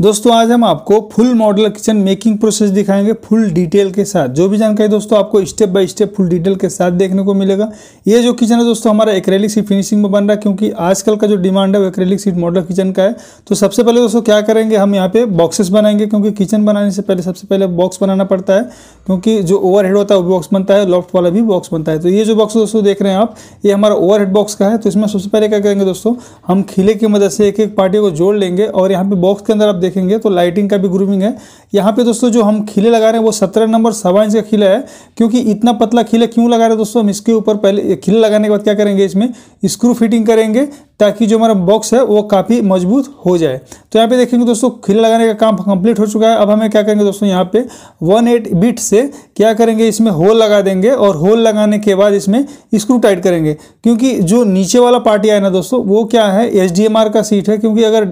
दोस्तों आज हम आपको full model kitchen making process दिखाएंगे फुल डिटेल के साथ जो भी जानकारी दोस्तों आपको step by step full detail के साथ देखने को मिलेगा ये जो किचन है दोस्तों हमारा एक्रेलिक सीट फिनिशिंग में बन रहा है क्योंकि आजकल का जो डिमांड है वो एक्रेलिक सीट मॉडल किचन का है तो सबसे पहले दोस्तों क्या करेंगे हम यहाँ पे बॉक्सेस बनाएंगे क्योंकि किचन बनाने से पहले सबसे पहले बॉक्स बनाना पड़ता है क्योंकि जो ओवर होता है वो बॉक्स बनता है लॉफ्ट वाला भी बॉक्स बनता है तो ये जो बॉक्स दोस्तों देख रहे हैं आप ये हमारा ओवर बॉक्स का है तो इसमें सबसे पहले क्या करेंगे दोस्तों हम खिले की मदद से एक एक पार्टी को जोड़ लेंगे और यहाँ पे बॉक्स के अंदर आप देखेंगे तो लाइटिंग का भी ग्रूमिंग है यहाँ पे दोस्तों जो हम खिले लगा रहे हैं वो सत्रह नंबर सवा इंच का खिला है क्योंकि इतना पतला खिला क्यों लगा रहे हैं दोस्तों हम इसके ऊपर पहले खिले लगाने के बाद क्या करेंगे इसमें स्क्रू फिटिंग करेंगे ताकि जो हमारा बॉक्स है वो काफ़ी मजबूत हो जाए तो यहाँ पे देखेंगे दोस्तों खिला लगाने का काम कंप्लीट हो चुका है अब हमें क्या करेंगे दोस्तों यहाँ पे वन एट बिट से क्या करेंगे इसमें होल लगा देंगे और होल लगाने के बाद इसमें स्क्रू टाइट करेंगे क्योंकि जो नीचे वाला पार्टी आए ना दोस्तों वो क्या है एच का सीट है क्योंकि अगर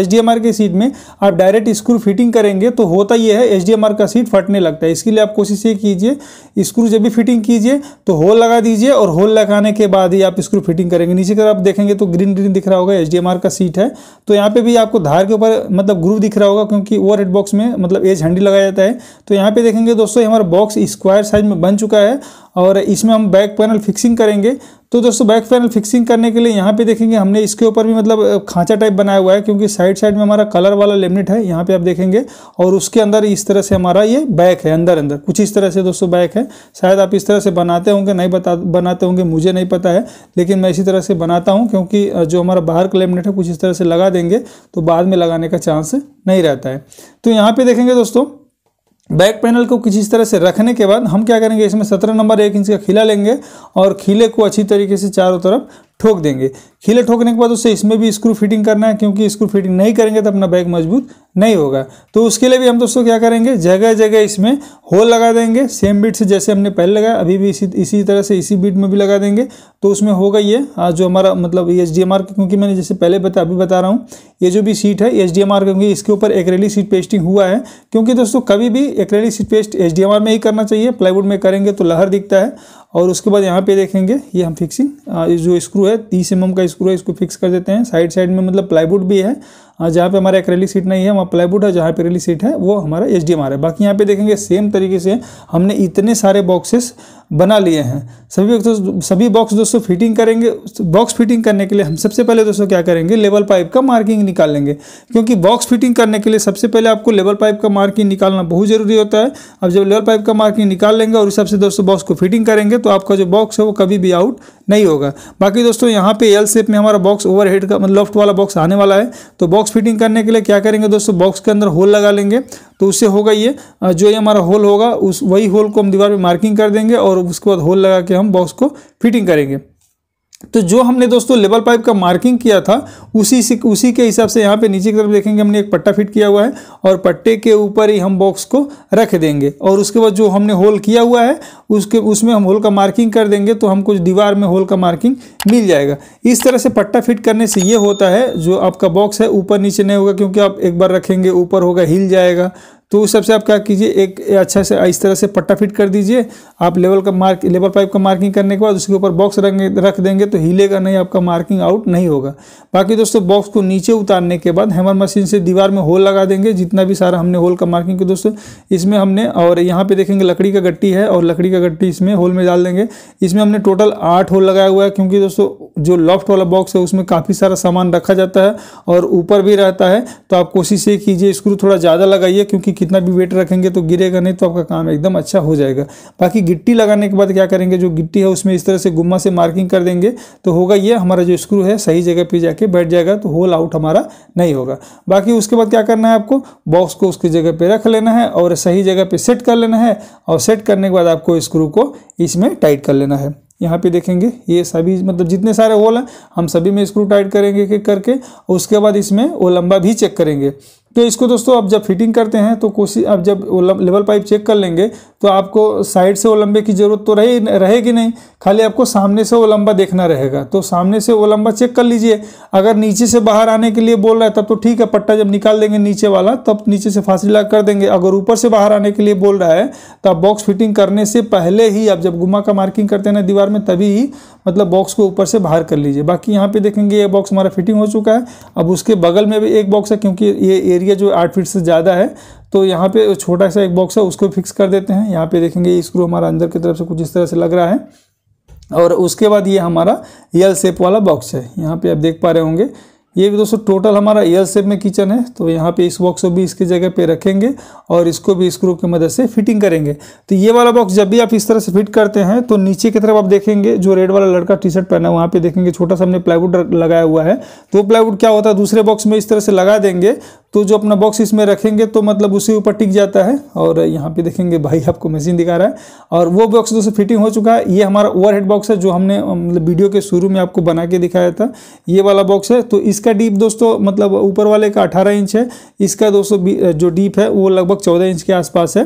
एच की सीट में आप डायरेक्ट स्क्रू फिटिंग करेंगे तो होता ही है एच का सीट फटने लगता है इसके लिए आप कोशिश ये कीजिए स्क्रू जब भी फिटिंग कीजिए तो होल लगा दीजिए और होल लगाने के बाद ही आप स्क्रू फिटिंग करेंगे नीचे अगर आप देखेंगे तो ग्रीन ग्रीन दिख रहा होगा एच का सीट है तो यहाँ पे भी आपको धार के ऊपर मतलब ग्रूव दिख रहा होगा क्योंकि ओवर हेड बॉक्स में मतलब एज हैंडी लगाया जाता है तो यहाँ पे देखेंगे दोस्तों हमारा बॉक्स स्क्वायर साइज में बन चुका है और इसमें हम बैक पैनल फिक्सिंग करेंगे तो दोस्तों बैक पैनल फिक्सिंग करने के लिए यहाँ पे देखेंगे हमने इसके ऊपर भी मतलब खांचा टाइप बनाया हुआ है क्योंकि साइड साइड में हमारा कलर वाला लेमिनेट है यहाँ पे आप देखेंगे और उसके अंदर इस तरह से हमारा ये बैक है अंदर अंदर कुछ इस तरह से दोस्तों बैक है शायद आप इस तरह से बनाते होंगे नहीं बता बनाते होंगे मुझे नहीं पता है लेकिन मैं इसी तरह से बनाता हूँ क्योंकि जो हमारा बाहर का लेमिनेट है कुछ इस तरह से लगा देंगे तो बाद में लगाने का चांस नहीं रहता है तो यहाँ पर देखेंगे दोस्तों बैक पैनल को किसी तरह से रखने के बाद हम क्या करेंगे इसमें सत्रह नंबर एक इंच का खिला लेंगे और खिले को अच्छी तरीके से चारों तरफ ठोक देंगे खिले ठोकने के बाद उससे इसमें भी स्क्रू फिटिंग करना है क्योंकि स्क्रू फिटिंग नहीं करेंगे तो अपना बैग मजबूत नहीं होगा तो उसके लिए भी हम दोस्तों क्या करेंगे जगह जगह इसमें होल लगा देंगे सेम बीट से जैसे हमने पहले लगाया अभी भी इसी इसी तरह से इसी बीट में भी लगा देंगे तो उसमें होगा ये जो हमारा मतलब एच e डी क्योंकि मैंने जैसे पहले बता अभी बता रहा हूँ ये जो भी सीट है एच e डी क्योंकि इसके ऊपर एक्रेली सीट पेस्टिंग हुआ है क्योंकि दोस्तों कभी भी एक्रेली सीट पेस्ट एच में ही करना चाहिए प्लाईवुड में करेंगे तो लहर दिखता है और उसके बाद यहाँ पे देखेंगे ये हम फिक्सिंग जो स्क्रू है तीस एम का स्क्रू है इसको फिक्स कर देते हैं साइड साइड में मतलब प्लाईवुड भी है हाँ, जहाँ पे हमारा एक्रेलिक सीट नहीं है वहाँ प्लाईवुड है जहाँ पे रेली सीट है वो हमारा एच डी है बाकी यहाँ पे देखेंगे सेम तरीके से हमने इतने सारे बॉक्सेस बना लिए हैं सभी दोस्तों सभी बॉक्स दोस्तों फिटिंग करेंगे बॉक्स फिटिंग करने के लिए हम सबसे पहले दोस्तों क्या करेंगे लेवल पाइप का मार्किंग निकाल लेंगे क्योंकि बॉक्स फिटिंग करने के लिए सबसे पहले आपको लेवल पाइप का मार्किंग निकालना बहुत ज़रूरी होता है अब जब लेवल पाइप का मार्किंग निकाल लेंगे और हिसाब से दोस्तों बॉक्स को फिटिंग करेंगे तो आपका जो बॉक्स है वो कभी भी आउट नहीं होगा बाकी दोस्तों यहाँ पे एल शेप में हमारा बॉक्स ओवर का मतलब लेफ्ट वाला बॉक्स आने वाला है तो बॉक्स बॉक्स फिटिंग करने के लिए क्या करेंगे दोस्तों बॉक्स के अंदर होल लगा लेंगे तो उससे होगा ये जो ये हमारा होल होगा उस वही होल को हम दीवार में मार्किंग कर देंगे और उसके बाद होल लगा के हम बॉक्स को फिटिंग करेंगे तो जो हमने दोस्तों लेवल पाइप का मार्किंग किया था उसी से उसी के हिसाब से यहाँ पे नीचे की तरफ देखेंगे हमने एक पट्टा फिट किया हुआ है और पट्टे के ऊपर ही हम बॉक्स को रख देंगे और उसके बाद जो हमने होल किया हुआ है उसके उसमें हम होल का मार्किंग कर देंगे तो हमको दीवार में होल का मार्किंग मिल जाएगा इस तरह से पट्टा फिट करने से ये होता है जो आपका बॉक्स है ऊपर नीचे नहीं होगा क्योंकि आप एक बार रखेंगे ऊपर होगा हिल जाएगा तो उस हिसाब से आप क्या कीजिए एक अच्छा से इस तरह से पट्टा फिट कर दीजिए आप लेवल का मार्क लेवल पाइप का मार्किंग करने के बाद उसके ऊपर बॉक्स रख रख देंगे तो हिलेगा नहीं आपका मार्किंग आउट नहीं होगा बाकी दोस्तों बॉक्स को नीचे उतारने के बाद हैमर मशीन से दीवार में होल लगा देंगे जितना भी सारा हमने होल का मार्किंग किया दोस्तों इसमें हमने और यहाँ पर देखेंगे लकड़ी का गट्टी है और लकड़ी का गट्टी इसमें होल में डाल देंगे इसमें हमने टोटल आठ होल लगाया हुआ है क्योंकि दोस्तों जो लॉफ्ट वाला बॉक्स है उसमें काफ़ी सारा सामान रखा जाता है और ऊपर भी रहता है तो आप कोशिश ये कीजिए स्क्रू थोड़ा ज़्यादा लगाइए क्योंकि कितना भी वेट रखेंगे तो गिरेगा नहीं तो आपका काम एकदम अच्छा हो जाएगा बाकी गिट्टी लगाने के बाद क्या करेंगे जो गिट्टी है उसमें इस तरह से गुम्मा से मार्किंग कर देंगे तो होगा ये हमारा जो स्क्रू है सही जगह पर जाके बैठ जाएगा तो होल आउट हमारा नहीं होगा बाकी उसके बाद क्या करना है आपको बॉक्स को उसकी जगह पर रख लेना है और सही जगह पर सेट कर लेना है और सेट करने के बाद आपको स्क्रू को इसमें टाइट कर लेना है यहाँ पे देखेंगे ये सभी मतलब जितने सारे होल हैं हम सभी में स्क्रू टाइट करेंगे करके उसके बाद इसमें वो लंबा भी चेक करेंगे तो इसको दोस्तों अब जब फिटिंग करते हैं तो कोशिश अब जब लेवल पाइप चेक कर लेंगे तो आपको साइड से ओलंबे की ज़रूरत तो रहे रहेगी नहीं खाली आपको सामने से लंबा देखना रहेगा तो सामने से वो लंबा चेक कर लीजिए अगर नीचे से बाहर आने के लिए बोल रहा है तब तो ठीक है पट्टा जब निकाल देंगे नीचे वाला तब नीचे से लगा कर देंगे अगर ऊपर से बाहर आने के लिए बोल रहा है तो आप बॉक्स फिटिंग करने से पहले ही आप जब गुमा का मार्किंग करते हैं ना दीवार में तभी ही मतलब बॉक्स को ऊपर से बाहर कर लीजिए बाकी यहाँ पे देखेंगे ये बॉक्स हमारा फिटिंग हो चुका है अब उसके बगल में भी एक बॉक्स है क्योंकि ये एरिया जो आठ फीट से ज़्यादा है तो यहाँ पे छोटा सा एक बॉक्स है उसको फिक्स कर देते हैं यहाँ पे देखेंगे स्क्रू हमारा अंदर की तरफ से कुछ इस तरह से लग रहा है और उसके बाद ये हमारा यल सेप वाला बॉक्स है यहाँ पे आप देख पा रहे होंगे ये भी दोस्तों टोटल हमारा एयर सेप में किचन है तो यहाँ पे इस बॉक्स को भी इसकी जगह पे रखेंगे और इसको भी स्क्रू की मदद से फिटिंग करेंगे तो ये वाला बॉक्स जब भी आप इस तरह से फिट करते हैं तो नीचे की तरफ आप देखेंगे जो रेड वाला लड़का टी शर्ट पहना है वहाँ पे देखेंगे छोटा सा हमने प्लाईवुड लगाया हुआ है तो प्लाईवुड क्या होता है दूसरे बॉक्स में इस तरह से लगा देंगे तो जो अपना बॉक्स इसमें रखेंगे तो मतलब उसी ऊपर टिक जाता है और यहाँ पे देखेंगे भाई आपको मशीन दिखा रहा है और वो बॉक्स दोस्तों फिटिंग हो चुका है ये हमारा ओवरहेड बॉक्स है जो हमने मतलब वीडियो के शुरू में आपको बना के दिखाया था ये वाला बॉक्स है तो इस इसका डीप दोस्तों मतलब ऊपर वाले का अठारह इंच है इसका दोस्तों जो डीप है वो लगभग चौदह इंच के आसपास है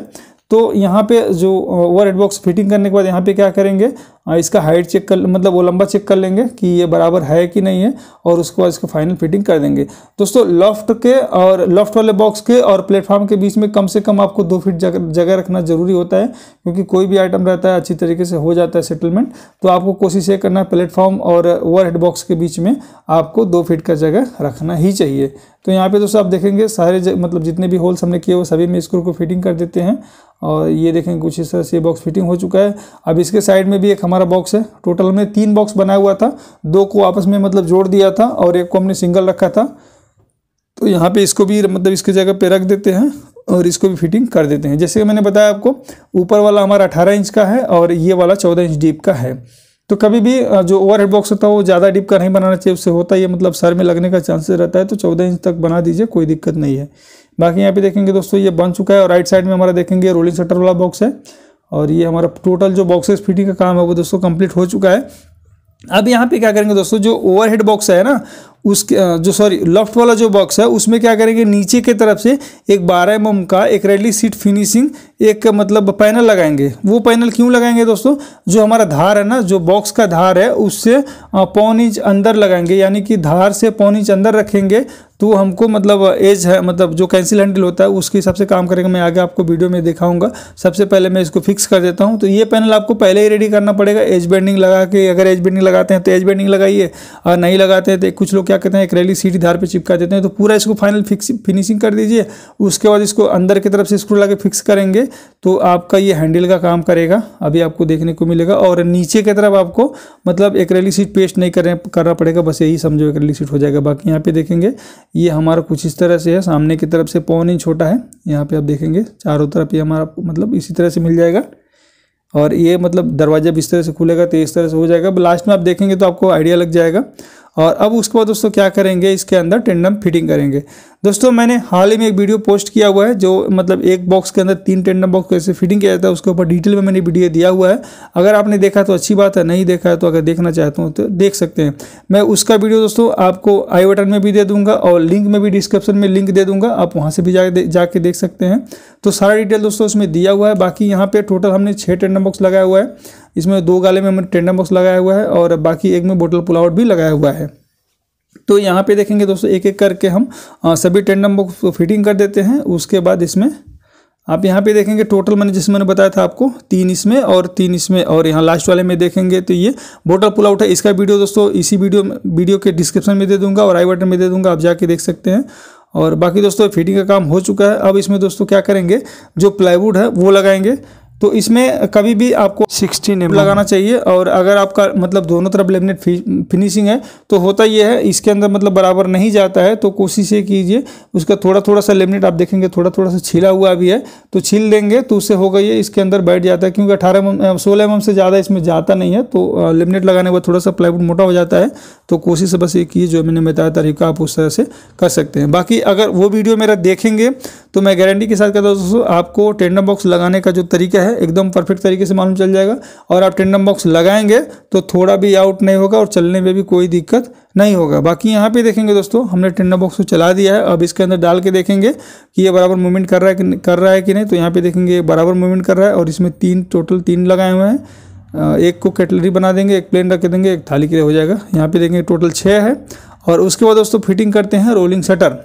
तो यहाँ पे जो ओवर हेडबॉक्स फिटिंग करने के बाद यहाँ पे क्या करेंगे हाँ, इसका हाइट चेक कर मतलब वो लंबा चेक कर लेंगे कि ये बराबर है कि नहीं है और उसके बाद इसको फाइनल फिटिंग कर देंगे दोस्तों लॉफ्ट के और लॉफ्ट वाले बॉक्स के और प्लेटफॉर्म के बीच में कम से कम आपको दो फीट जगह रखना ज़रूरी होता है क्योंकि कोई भी आइटम रहता है अच्छी तरीके से हो जाता है सेटलमेंट तो आपको कोशिश ये करना है प्लेटफॉर्म और ओवर हेड बॉक्स के बीच में आपको दो फीट का जगह रखना ही चाहिए तो यहाँ पर दोस्तों आप देखेंगे सारे मतलब जितने भी होल्स हमने किए वो सभी में स्क्रू को फिटिंग कर देते हैं और ये देखें कुछ इस तरह से बॉक्स फिटिंग हो चुका है अब इसके साइड में भी एक हमारा बॉक्स है टोटल में तीन बॉक्स बना हुआ था दो को आपस में मतलब जोड़ दिया था और एक को हमने सिंगल रखा था तो यहाँ पे इसको भी मतलब इसकी जगह पे रख देते हैं और इसको भी फिटिंग कर देते हैं जैसे कि मैंने बताया आपको ऊपर वाला हमारा अठारह इंच का है और ये वाला चौदह इंच डीप का है तो कभी भी जो हेड बॉक्स होता है वो ज़्यादा डीप का नहीं बनाना चाहिए उससे होता है मतलब सर में लगने का चांसेस रहता है तो चौदह इंच तक बना दीजिए कोई दिक्कत नहीं है बाकी यहाँ पे देखेंगे दोस्तों ये बन चुका है और राइट साइड में हमारा देखेंगे रोलिंग शटर वाला बॉक्स है और ये हमारा टोटल जो बॉक्सेस फिटिंग का काम है वो दोस्तों कंप्लीट हो चुका है अब यहाँ पे क्या करेंगे दोस्तों जो ओवरहेड बॉक्स है ना उसके जो सॉरी लेफ्ट वाला जो बॉक्स है उसमें क्या करेंगे नीचे की तरफ से एक बारह एम का एक रेडली सीट फिनिशिंग एक मतलब पैनल लगाएंगे वो पैनल क्यों लगाएंगे दोस्तों जो हमारा धार है ना जो बॉक्स का धार है उससे पौन इंच अंदर लगाएंगे यानी कि धार से पौन इंच अंदर रखेंगे तो हमको मतलब एज है मतलब जो कैंसिल हैंडल होता है उसके हिसाब से काम करेंगे मैं आगे आपको वीडियो में दिखाऊंगा सबसे पहले मैं इसको फिक्स कर देता हूं तो ये पैनल आपको पहले ही रेडी करना पड़ेगा एज बेंडिंग लगा के अगर एज बेंडिंग लगाते हैं तो एज बेंडिंग लगाइए और नहीं लगाते हैं तो कुछ लोग क्या क्या कहते हैं एक रैली सीट धार पे चिपका देते हैं तो पूरा इसको फाइनल फिक्स फिनिशिंग कर दीजिए उसके बाद इसको अंदर की तरफ से स्क्रू लगा फिक्स करेंगे तो आपका ये हैंडल का काम करेगा अभी आपको देखने को मिलेगा और नीचे की तरफ आपको मतलब एक रैली सीट पेस्ट नहीं करें करना पड़ेगा बस यही समझो एक रैली सीट हो जाएगा बाकी यहाँ पर देखेंगे ये हमारा कुछ इस तरह से है सामने की तरफ से पौन इंच छोटा है यहाँ पर आप देखेंगे चारों तरफ ये हमारा मतलब इसी तरह से मिल जाएगा और ये मतलब दरवाज़ा भी इस तरह से खुलेगा तो इस तरह से हो जाएगा लास्ट में आप देखेंगे तो आपको आइडिया लग जाएगा और अब उसके बाद दोस्तों क्या करेंगे इसके अंदर टेंडम फिटिंग करेंगे दोस्तों मैंने हाल ही में एक वीडियो पोस्ट किया हुआ है जो मतलब एक बॉक्स के अंदर तीन टेंडर बॉक्स कैसे फिटिंग किया जाता है उसके ऊपर डिटेल में मैंने वीडियो दिया हुआ है अगर आपने देखा तो अच्छी बात है नहीं देखा है तो अगर देखना चाहते हो तो देख सकते हैं मैं उसका वीडियो दोस्तों आपको आई बटन में भी दे दूंगा और लिंक में भी डिस्क्रिप्शन में लिंक दे दूंगा आप वहाँ से भी जा जाके देख सकते हैं तो सारा डिटेल दोस्तों उसमें दिया हुआ है बाकी यहाँ पर टोटल हमने छः टेंडर बॉक्स लगाया हुआ है इसमें दो गाले में हमने टेंडर बॉक्स लगाया हुआ है और बाकी एक में बोटल पुलावट भी लगाया हुआ है तो यहाँ पे देखेंगे दोस्तों एक एक करके हम सभी टेंडम बॉक्स को तो फिटिंग कर देते हैं उसके बाद इसमें आप यहाँ पे देखेंगे टोटल मैंने जिसमें मैंने बताया था आपको तीन इसमें और तीन इसमें और यहाँ लास्ट वाले में देखेंगे तो ये बोटल पुल आउट है इसका वीडियो दोस्तों इसी वीडियो वीडियो के डिस्क्रिप्शन में दे दूंगा और आई बटन में दे दूंगा आप जाके देख सकते हैं और बाकी दोस्तों फिटिंग का काम हो चुका है अब इसमें दोस्तों क्या करेंगे जो प्लाईवुड है वो लगाएंगे तो इसमें कभी भी आपको सिक्सटीन एम लगाना चाहिए और अगर आपका मतलब दोनों तरफ लेमिनेट फिनिशिंग है तो होता यह है इसके अंदर मतलब बराबर नहीं जाता है तो कोशिश ये कीजिए उसका थोड़ा थोड़ा सा लेमिनेट आप देखेंगे थोड़ा थोड़ा सा छीला हुआ भी है तो छील देंगे तो उससे होगा ये इसके अंदर बैठ जाता है क्योंकि अठारह एम सोलह एम से ज़्यादा इसमें जाता नहीं है तो लेमिनेट लगाने के बाद थोड़ा सा प्लाईवुड मोटा हो जाता है तो कोशिश बस ये कीजिए जो मैंने बताया तरीका आप उस तरह से कर सकते हैं बाकी अगर वो वीडियो मेरा देखेंगे तो मैं गारंटी के साथ कहता हूँ दोस्तों आपको टेंडर बॉक्स लगाने का जो तरीका है है एकदम परफेक्ट तरीके से मालूम चल जाएगा और आप टेंडम बॉक्स लगाएंगे तो थोड़ा भी आउट नहीं होगा और चलने में भी कोई दिक्कत नहीं होगा बाकी यहाँ पे देखेंगे दोस्तों हमने टेंडम बॉक्स को चला दिया है अब इसके अंदर डाल के देखेंगे कि ये बराबर मूवमेंट कर रहा है कि कर रहा है कि नहीं तो यहाँ पे देखेंगे बराबर मूवमेंट कर रहा है और इसमें तीन टोटल तीन लगाए हुए हैं एक को कैटलरी बना देंगे एक प्लेन रख देंगे एक थाली के लिए हो जाएगा यहाँ पे देखेंगे टोटल छः है और उसके बाद दोस्तों फिटिंग करते हैं रोलिंग शटर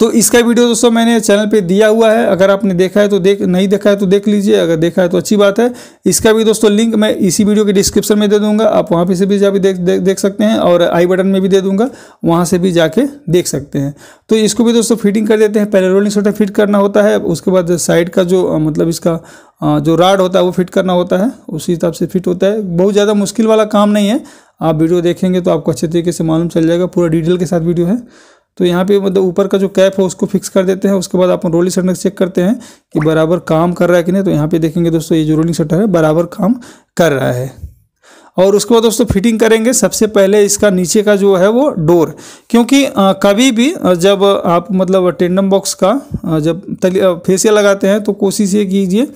तो इसका वीडियो दोस्तों मैंने चैनल पे दिया हुआ है अगर आपने देखा है तो देख नहीं देखा है तो देख लीजिए अगर देखा है तो अच्छी बात है इसका भी दोस्तों लिंक मैं इसी वीडियो के डिस्क्रिप्शन में दे दूंगा आप वहाँ पे से भी जाके देख, देख देख सकते हैं और आई बटन में भी दे दूंगा वहाँ से भी जाके देख सकते हैं तो इसको भी दोस्तों फिटिंग कर देते हैं पहले रोलिंग सोटा फिट करना होता है उसके बाद साइड का जो मतलब इसका जो राड होता है वो फिट करना होता है उसी हिसाब से फिट होता है बहुत ज़्यादा मुश्किल वाला काम नहीं है आप वीडियो देखेंगे तो आपको अच्छे तरीके से मालूम चल जाएगा पूरा डिटेल के साथ वीडियो है तो यहाँ पे मतलब ऊपर का जो कैप है उसको फिक्स कर देते हैं उसके बाद आप रोलिंग शटर चेक करते हैं कि बराबर काम कर रहा है कि नहीं तो यहाँ पे देखेंगे दोस्तों ये जो रोलिंग शटर है बराबर काम कर रहा है और उसके बाद दोस्तों फिटिंग करेंगे सबसे पहले इसका नीचे का जो है वो डोर क्योंकि आ, कभी भी जब आप मतलब टेंडम बॉक्स का जब फेसिया लगाते हैं तो कोशिश ये कीजिए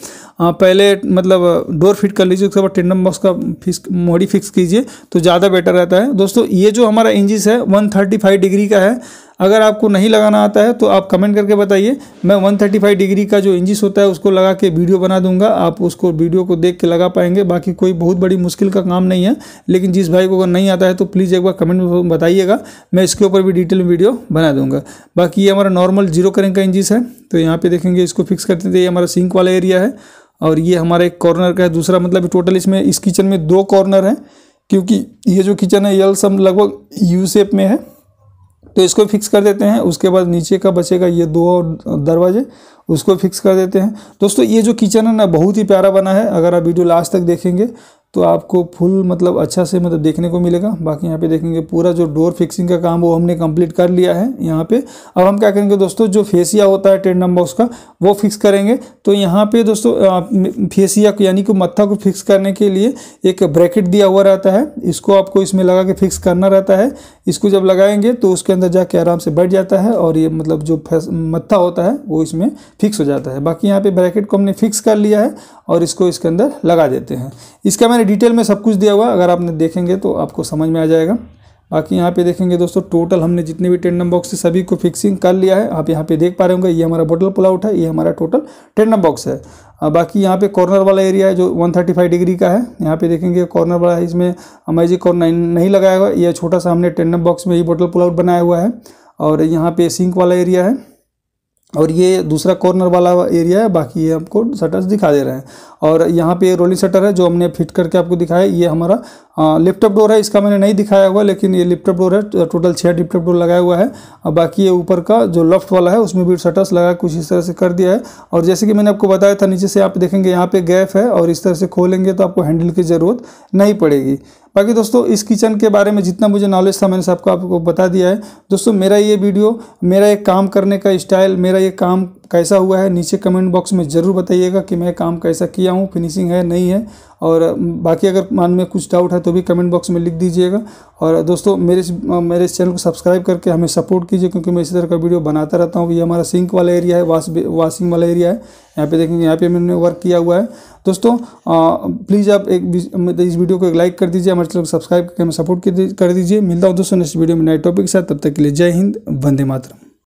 पहले मतलब डोर फिट कर लीजिए उसके बाद टेंडम बॉक्स का फिक्स मॉडी फिक्स कीजिए तो ज़्यादा बेटर रहता है दोस्तों ये जो हमारा इंजिस है वन डिग्री का है अगर आपको नहीं लगाना आता है तो आप कमेंट करके बताइए मैं 135 डिग्री का जो इंजिस होता है उसको लगा के वीडियो बना दूंगा आप उसको वीडियो को देख के लगा पाएंगे बाकी कोई बहुत बड़ी मुश्किल का काम नहीं है लेकिन जिस भाई को अगर नहीं आता है तो प्लीज़ एक बार कमेंट में बताइएगा मैं इसके ऊपर भी डिटेल वीडियो बना दूंगा बाकी ये हमारा नॉर्मल जीरो करेंट का इंजिस है तो यहाँ पर देखेंगे इसको फिक्स करते थे ये हमारा सिंक वाला एरिया है और ये हमारा एक कॉर्नर का है दूसरा मतलब टोटल इसमें इस किचन में दो कॉर्नर हैं क्योंकि ये जो किचन है यल सब लगभग यू सेप में है तो इसको फिक्स कर देते हैं उसके बाद नीचे का बचेगा ये दो और दरवाजे उसको फिक्स कर देते हैं दोस्तों ये जो किचन है ना बहुत ही प्यारा बना है अगर आप वीडियो लास्ट तक देखेंगे तो आपको फुल मतलब अच्छा से मतलब देखने को मिलेगा बाकी यहाँ पे देखेंगे पूरा जो डोर फिक्सिंग का काम वो हमने कंप्लीट कर लिया है यहाँ पे अब हम क्या करेंगे दोस्तों जो फेसिया होता है टेंडम बॉक्स का वो फिक्स करेंगे तो यहाँ पे दोस्तों फेसिया यानी कि मत्था को फिक्स करने के लिए एक ब्रैकेट दिया हुआ रहता है इसको आपको इसमें लगा के फिक्स करना रहता है इसको जब लगाएंगे तो उसके अंदर जाके आराम से बैठ जाता है और ये मतलब जो मत्था होता है वो इसमें फिक्स हो जाता है बाकी यहाँ पे ब्रैकेट को हमने फिक्स कर लिया है और इसको इसके अंदर लगा देते हैं इसका मैंने डिटेल में सब कुछ दिया हुआ अगर आपने देखेंगे तो आपको समझ में आ जाएगा बाकी यहाँ पे देखेंगे दोस्तों टोटल हमने जितने भी टेंडम बॉक्स है सभी को फिक्सिंग कर लिया है आप यहाँ पे देख पा रहे होंगे ये हमारा बोटल पुल आउट है ये हमारा टोटल टेंडम बॉक्स है बाकी यहाँ पे कॉर्नर वाला एरिया है जो 135 डिग्री का है यहाँ पे देखेंगे कॉर्नर वाला है इसमें अमेजिक कॉर्नर नहीं लगाया हुआ यह छोटा सा हमने टेंडम बॉक्स में ही बोटल पुल आउट बनाया हुआ है और यहाँ पे सिंक वाला एरिया है और ये दूसरा कॉर्नर वाला एरिया है बाकी ये हमको शटर्स दिखा दे रहे हैं और यहाँ पे रोलिंग शटर है जो हमने फिट करके आपको दिखाया ये हमारा लिफ्टअप डोर है इसका मैंने नहीं दिखाया हुआ लेकिन ये लिफ्टअप डोर है टोटल छः लिफ्टअप डोर लगाया हुआ है और बाकी ये ऊपर का जो लेफ्ट वाला है उसमें भी शटर्स लगा कुछ इस तरह से कर दिया है और जैसे कि मैंने आपको बताया था नीचे से आप देखेंगे यहाँ पे गैप है और इस तरह से खोलेंगे तो आपको हैंडल की ज़रूरत नहीं पड़ेगी बाकी दोस्तों इस किचन के बारे में जितना मुझे नॉलेज था मैंने सबको आपको बता दिया है दोस्तों मेरा ये वीडियो मेरा ये काम करने का स्टाइल मेरा ये काम कैसा हुआ है नीचे कमेंट बॉक्स में ज़रूर बताइएगा कि मैं काम कैसा किया गया हूँ फिनिशिंग है नहीं है और बाकी अगर मान में कुछ डाउट है तो भी कमेंट बॉक्स में लिख दीजिएगा और दोस्तों मेरे मेरे इस चैनल को सब्सक्राइब करके हमें सपोर्ट कीजिए क्योंकि मैं इसी तरह का वीडियो बनाता रहता हूँ ये हमारा सिंक वाला एरिया है वाश वाशिंग वाला एरिया है यहाँ पे देखेंगे यहाँ पे मैंने वर्क किया हुआ है दोस्तों प्लीज़ आप एक इस वीडियो को एक लाइक कर दीजिए हमारे चैनल को सब्सक्राइब करके हमें सपोर्ट कर दीजिए मिलता हूँ दोस्तों नेक्स्ट वीडियो में नए टॉपिक के साथ तब तक के लिए जय हिंद वंदे मातरम